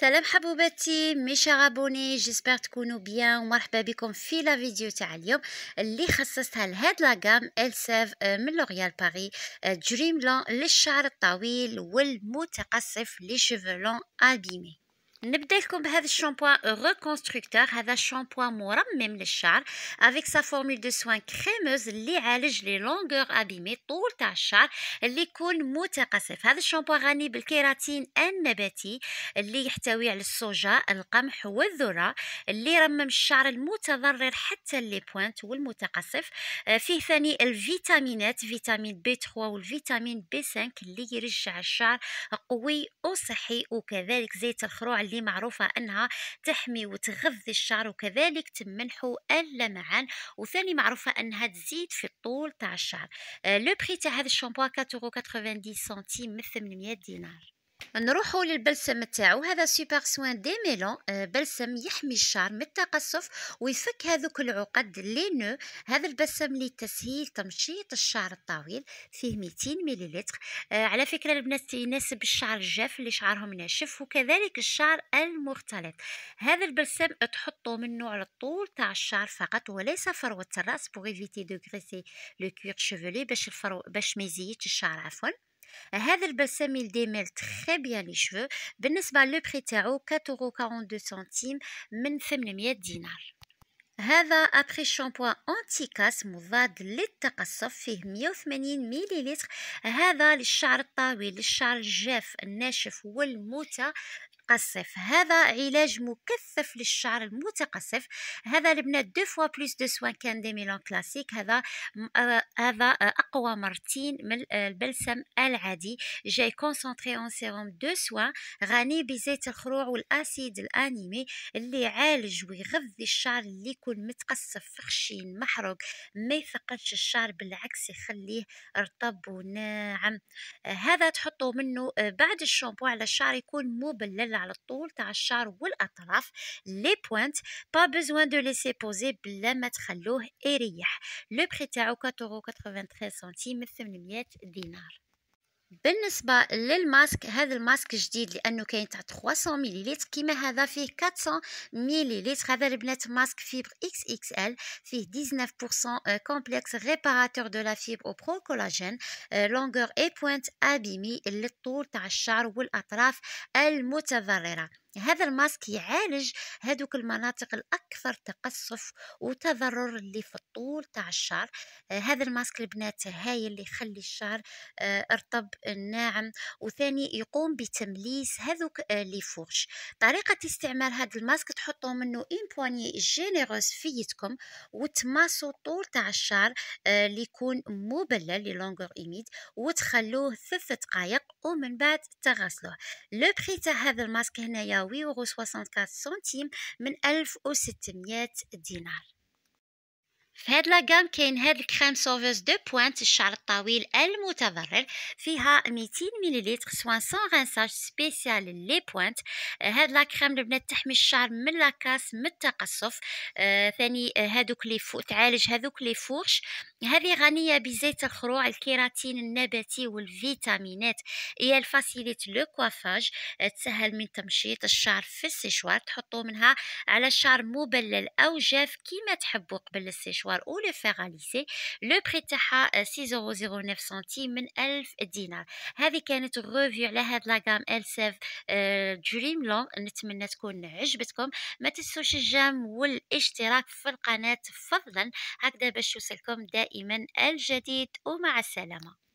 سلام حبوباتي مي غابوني جيسبر تكونوا بيان ومرحبا بكم في لا فيديو تاع اليوم اللي خصصتها لهاد ال السيف آه، من لوريال باري دريم لون للشعر الطويل والمتقصف لي شيفلون ابيمي نبدا لكم بهذا الشامبوان ريكونستركتور هذا الشامبوان مرمم للشعر افيك سا فورمول دو سوان كريموز اللي يعالج لي لونغور ابيمي طول تاع الشعر اللي يكون متقصف هذا الشامبوان غني بالكيراتين النباتي اللي يحتوي على الصوجا القمح والذره اللي يرمم الشعر المتضرر حتى لي بوينت والمتقصف آه، فيه ثاني الفيتامينات فيتامين بي 3 والفيتامين بي 5 اللي يرجع الشعر قوي وصحي وكذلك زيت الخروع اللي معروفة أنها تحمي وتغذي الشعر وكذلك تمنحو اللمعان وثاني معروفة أنها تزيد في الطول تاع الشعر لو آه، بري تاع هذا الشامبو 4.90 سنتيم من 800 دينار نروحوا للبلسم تاعو هذا سوبر سوان دي ميلون آه، بلسم يحمي الشعر من التقصف ويفك هذوك العقد لي نو هذا البلسم لتسهيل تمشيط الشعر الطويل فيه 200 مليلتر آه، على فكره البنات يناسب الشعر الجاف اللي شعرهم ناشف وكذلك الشعر المختلط هذا البلسم تحطوا منه على الطول تاع الشعر فقط وليس فروه الراس بوغ ايفيتي دو غريسي لو كوير شيفولي باش الفرو باش ما يزيدش الشعر عفوا هذا البساميل ديميل تخي بيان لي شفو بالنسبه لو بري تاعو 4.42 سنتيم من 800 دينار هذا ابري شامبوان كاس مضاد للتقصف فيه 180 ميليليتر هذا للشعر الطويل للشعر الجاف الناشف والموتى المتقصف هذا علاج مكثف للشعر المتقصف هذا لبنا دو فوا بلوس دو سوان كان دي ميلون كلاسيك هذا آه هذا اقوى مرتين من آه، البلسم العادي جاي كونسونتري اون سيروم دو سوان غني بزيت الخروع والاسيد الانيمي اللي يعالج ويغذي الشعر اللي يكون متقصف فخشين محروق ما يثقلش الشعر بالعكس يخليه رطب وناعم آه، هذا تحطه منه آه، بعد الشامبو على الشعر يكون مبلل على الطول تاع الشعر والاطراف لي بوينت با بيزوان دو ليسي بوزي بلا ما تخلوه يريح لو بري تاعو 4,93 سنتيم 800 دينار بالنسبه للماسك هذا الماسك جديد لانه كاين تاع 300 مليليتر كيما هذا فيه 400 مليليتر هذا البنات ماسك فيبر اكس اكس ال فيه 19% آه، كومبلكس ريباراتور دو لا فيبر او برو كولاجين لونغور اي بوينت ابيمي للطول تاع الشعر والاطراف المتضرره هذا الماسك يعالج هذوك المناطق الاكثر تقصف وتضرر اللي في الطول تاع الشعر آه، هذا الماسك البنات هاي اللي يخلي الشعر آه، ارطب ناعم وثاني يقوم بتمليس هذوك آه، لي فورش طريقه استعمال هذا الماسك تحطوا منه اون بواني جينيروس في يدكم وتماسوا الطول تاع الشعر اللي يكون مبلل لي لونغور ايميد وتخلوه ثلاث دقائق ومن بعد تغسلوه لو بري تاع هذا الماسك هنايا يساوي 64 سنتيم من 1600 دينار في هاد لاكام كاين هاد الكريم سوفوز دو بوينت الشعر الطويل المتضرر فيها 200 مليليتر سوا سون رانساج سبيسيال لي بوينت هاد لا كريم البنات تحمي الشعر من لاكاس من التقصف آه ثاني آه، هادوك لي فو تعالج هادوك لي فورش هذه غنية بزيت الخروع الكيراتين النباتي والفيتامينات هي الفاسيليت لو كوافاج آه، تسهل من تمشيط الشعر في السيشوار تحطوه منها على الشعر مبلل او جاف كيما تحبوا قبل السيشوار او لو فيغاليسي لو بري تاعها 6.09 سنتيم من 1000 دينار هذه كانت الريفيو على هاد لاغام سيف دريم لون نتمنى تكون عجبتكم ما تنسوش الجام والاشتراك في القناة فضلا هكذا باش يوصلكم دائما دائما الجديد ومع السلامة